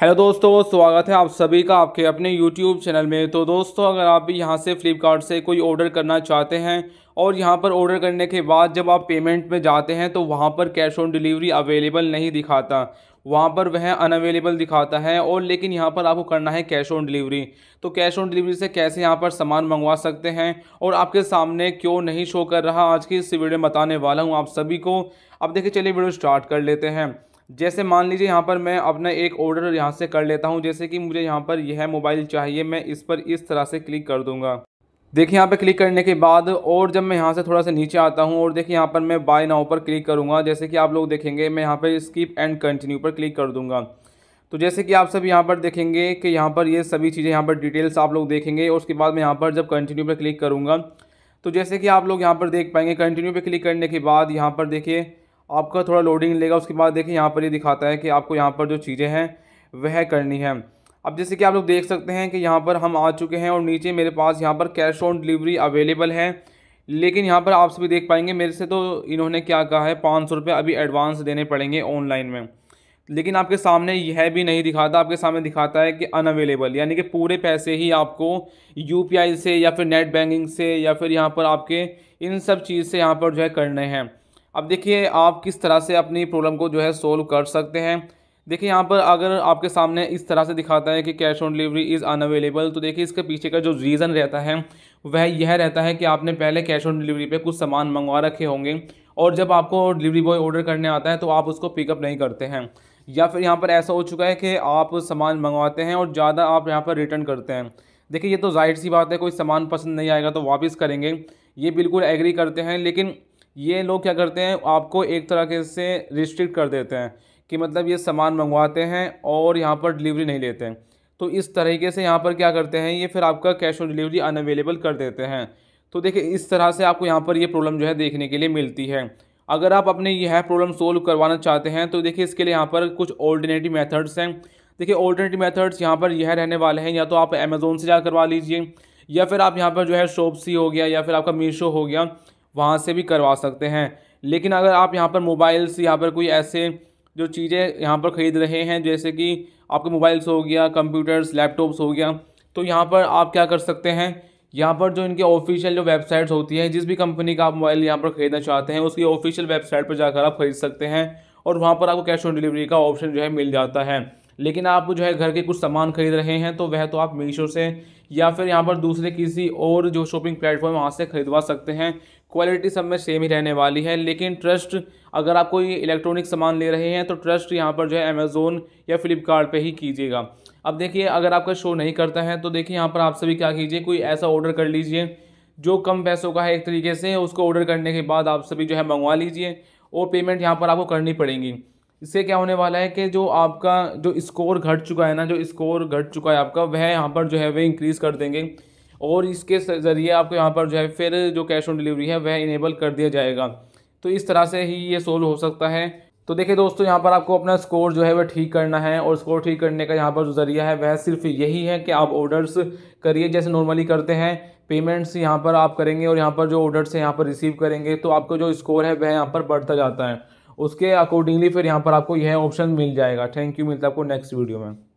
hello दोस्तों स्वागत है आप सभी का आपके अपने यूट्यूब चैनल में तो दोस्तों अगर आप भी यहां से फ़्लिपकार्ट से कोई ऑर्डर करना चाहते हैं और यहां पर ऑर्डर करने के बाद जब आप पेमेंट में जाते हैं तो वहां पर कैश ऑन डिलीवरी अवेलेबल नहीं दिखाता वहाँ पर वह अनअवेलेबल दिखाता है और लेकिन यहाँ पर आपको करना है कैश ऑन डिलीवरी तो कैश ऑन डिलीवरी से कैसे यहाँ पर सामान मंगवा सकते हैं और आपके सामने क्यों नहीं शो कर रहा आज की इस वीडियो में बताने वाला हूँ आप सभी को अब देखिए चलिए वीडियो स्टार्ट कर लेते हैं जैसे मान लीजिए यहाँ पर मैं अपना एक ऑर्डर यहाँ से कर लेता हूँ जैसे कि मुझे यहाँ पर यह मोबाइल चाहिए मैं इस पर इस तरह से क्लिक कर दूँगा देखिए यहाँ पे क्लिक करने के बाद और जब मैं यहाँ से थोड़ा सा नीचे आता हूँ और देखिए यहाँ पर मैं बाय नाउ पर क्लिक करूँगा जैसे कि आप लोग देखेंगे मैं यहाँ पर स्किप एंड कंटिन्यू पर क्लिक कर दूँगा तो जैसे कि आप सब यहाँ पर देखेंगे कि यहाँ पर ये सभी चीज़ें यहाँ पर डिटेल्स आप लोग देखेंगे और उसके बाद मैं यहाँ पर जब कंटिन्यू पर क्लिक करूँगा तो जैसे कि आप लोग यहाँ पर देख पाएंगे कंटिन्यू पर क्लिक करने के बाद यहाँ पर देखिए आपका थोड़ा लोडिंग लेगा उसके बाद देखिए यहाँ पर ये दिखाता है कि आपको यहाँ पर जो चीज़ें हैं वह करनी है अब जैसे कि आप लोग देख सकते हैं कि यहाँ पर हम आ चुके हैं और नीचे मेरे पास यहाँ पर कैश ऑन डिलीवरी अवेलेबल है लेकिन यहाँ पर आप सभी देख पाएंगे मेरे से तो इन्होंने क्या कहा है पाँच सौ रुपये अभी एडवांस देने पड़ेंगे ऑनलाइन में लेकिन आपके सामने यह भी नहीं दिखाता आपके सामने दिखाता है कि अनअवेलेबल यानी कि पूरे पैसे ही आपको यू से या फिर नेट बैंकिंग से या फिर यहाँ पर आपके इन सब चीज़ से यहाँ पर जो है करने हैं अब देखिए आप किस तरह से अपनी प्रॉब्लम को जो है सोल्व कर सकते हैं देखिए यहाँ पर अगर आपके सामने इस तरह से दिखाता है कि cash on delivery is unavailable तो देखिए इसके पीछे का जो रीज़न रहता है वह यह रहता है कि आपने पहले कैश ऑन डिलीवरी पे कुछ सामान मंगवा रखे होंगे और जब आपको डिलीवरी बॉय ऑर्डर करने आता है तो आप उसको पिकअप नहीं करते हैं या फिर यहाँ पर ऐसा हो चुका है कि आप सामान मंगवाते हैं और ज़्यादा आप यहाँ पर रिटर्न करते हैं देखिए ये तो जाहिर सी बात है कोई सामान पसंद नहीं आएगा तो वापस करेंगे ये बिल्कुल एग्री करते हैं लेकिन ये लोग क्या करते हैं आपको एक तरह के से रिस्ट्रिक्ट कर देते हैं कि मतलब ये सामान मंगवाते हैं और यहाँ पर डिलीवरी नहीं लेते हैं तो इस तरीके से यहाँ पर क्या करते हैं ये फिर आपका कैश ऑन डिलीवरी अनअवेलेबल कर देते हैं तो देखिए इस तरह से आपको यहाँ पर ये प्रॉब्लम जो है देखने के लिए मिलती है अगर आप अपने यह प्रॉब्लम सोल्व करवाना चाहते हैं तो देखिए इसके लिए यहाँ पर कुछ ऑल्टरनेटिव मेथड्स हैं देखिए ऑल्टरनेटिव मेथड्स यहाँ पर यह रहने वाले हैं या तो आप अमेज़ोन से जा करवा लीजिए या फिर आप यहाँ पर जो है शॉप सी हो गया या फिर आपका मीशो हो गया वहाँ से भी करवा सकते हैं लेकिन अगर आप यहाँ पर मोबाइल्स यहाँ पर कोई ऐसे जो चीज़ें यहाँ पर ख़रीद रहे हैं जैसे कि आपके मोबाइल्स हो गया कंप्यूटर्स लैपटॉप्स हो गया तो यहाँ पर आप क्या कर सकते हैं यहाँ पर जो इनके ऑफिशियल जो वेबसाइट्स होती हैं जिस भी कंपनी का आप मोबाइल यहाँ पर ख़रीदना चाहते हैं उसकी ऑफिशियल वेबसाइट पर जाकर आप खरीद सकते हैं और वहाँ पर आपको कैश ऑन डिलीवरी का ऑप्शन जो है मिल जाता है लेकिन आप जो है घर के कुछ सामान खरीद रहे हैं तो वह तो आप मीशो से या फिर यहाँ पर दूसरे किसी और जो शॉपिंग प्लेटफॉर्म वहाँ से खरीदवा सकते हैं क्वालिटी सब में सेम ही रहने वाली है लेकिन ट्रस्ट अगर आप कोई इलेक्ट्रॉनिक सामान ले रहे हैं तो ट्रस्ट यहाँ पर जो है अमेज़ोन या फ्लिपकार्ट पे ही कीजिएगा अब देखिए अगर आपका शो नहीं करता है तो देखिए यहाँ पर आप सभी क्या कीजिए कोई ऐसा ऑर्डर कर लीजिए जो कम पैसों का है एक तरीके से उसको ऑर्डर करने के बाद आप सभी जो है मंगवा लीजिए और पेमेंट यहाँ पर आपको करनी पड़ेगी इससे क्या होने वाला है कि जो आपका जो स्कोर घट चुका है ना जो स्कोर घट चुका है आपका वह यहाँ पर जो है वह इंक्रीज़ कर देंगे और इसके ज़रिए आपको यहाँ पर जो है फिर जो कैश ऑन डिलीवरी है वह इनेबल कर दिया जाएगा तो इस तरह से ही ये सोल्व हो सकता है तो देखिए दोस्तों यहाँ पर आपको अपना स्कोर जो है वह ठीक करना है और स्कोर ठीक करने का यहाँ पर जो ज़रिया है वह सिर्फ यही है कि आप ऑर्डर्स करिए जैसे नॉर्मली करते हैं पेमेंट्स यहाँ पर आप करेंगे और यहाँ पर जो ऑर्डर्स हैं यहाँ पर रिसीव करेंगे तो आपका जो स्कोर है वह यहाँ पर बढ़ता जाता है उसके अकॉर्डिंगली फिर यहाँ पर आपको यह ऑप्शन मिल जाएगा थैंक यू मिलता है आपको नेक्स्ट वीडियो में